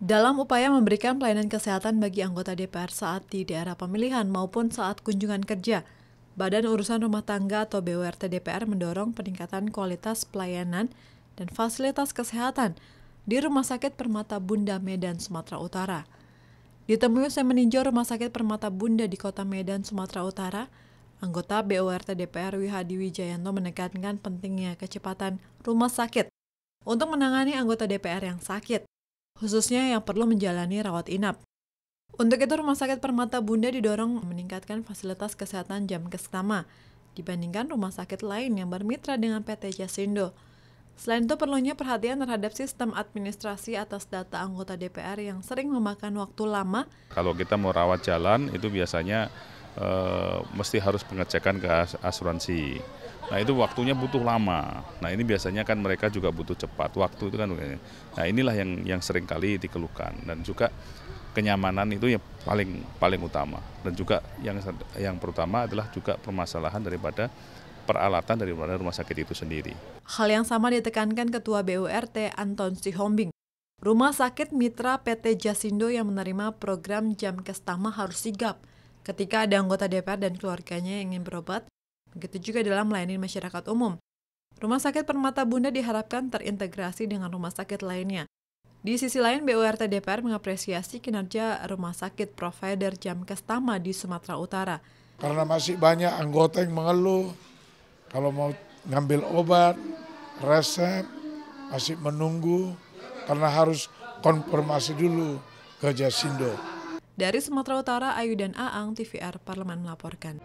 Dalam upaya memberikan pelayanan kesehatan bagi anggota DPR saat di daerah pemilihan maupun saat kunjungan kerja, Badan Urusan Rumah Tangga atau BURT DPR mendorong peningkatan kualitas pelayanan dan fasilitas kesehatan di Rumah Sakit Permata Bunda Medan, Sumatera Utara. Ditemui saya meninjau Rumah Sakit Permata Bunda di Kota Medan, Sumatera Utara, Anggota BORT DPR Wihadi Wijayanto menekankan pentingnya kecepatan rumah sakit untuk menangani anggota DPR yang sakit, khususnya yang perlu menjalani rawat inap. Untuk itu, Rumah Sakit Permata Bunda didorong meningkatkan fasilitas kesehatan jam kestama dibandingkan rumah sakit lain yang bermitra dengan PT Jasindo. Selain itu, perlunya perhatian terhadap sistem administrasi atas data anggota DPR yang sering memakan waktu lama. Kalau kita mau rawat jalan, itu biasanya e, mesti harus pengecekan ke as asuransi. Nah itu waktunya butuh lama. Nah ini biasanya kan mereka juga butuh cepat waktu itu kan. Nah inilah yang yang sering kali dikeluhkan dan juga kenyamanan itu yang paling paling utama dan juga yang yang pertama adalah juga permasalahan daripada peralatan dari rumah sakit itu sendiri. Hal yang sama ditekankan Ketua BURT Anton Sihombing. Rumah sakit mitra PT Jasindo yang menerima program jam kestama harus sigap ketika ada anggota DPR dan keluarganya yang ingin berobat, begitu juga dalam melayani masyarakat umum. Rumah sakit Permata Bunda diharapkan terintegrasi dengan rumah sakit lainnya. Di sisi lain, BURT DPR mengapresiasi kinerja rumah sakit provider jam kestama di Sumatera Utara. Karena masih banyak anggota yang mengeluh, kalau mau ngambil obat, resep, masih menunggu, karena harus konfirmasi dulu ke Jasindo. Dari Sumatera Utara, Ayu dan Aang, TVR Parlemen melaporkan.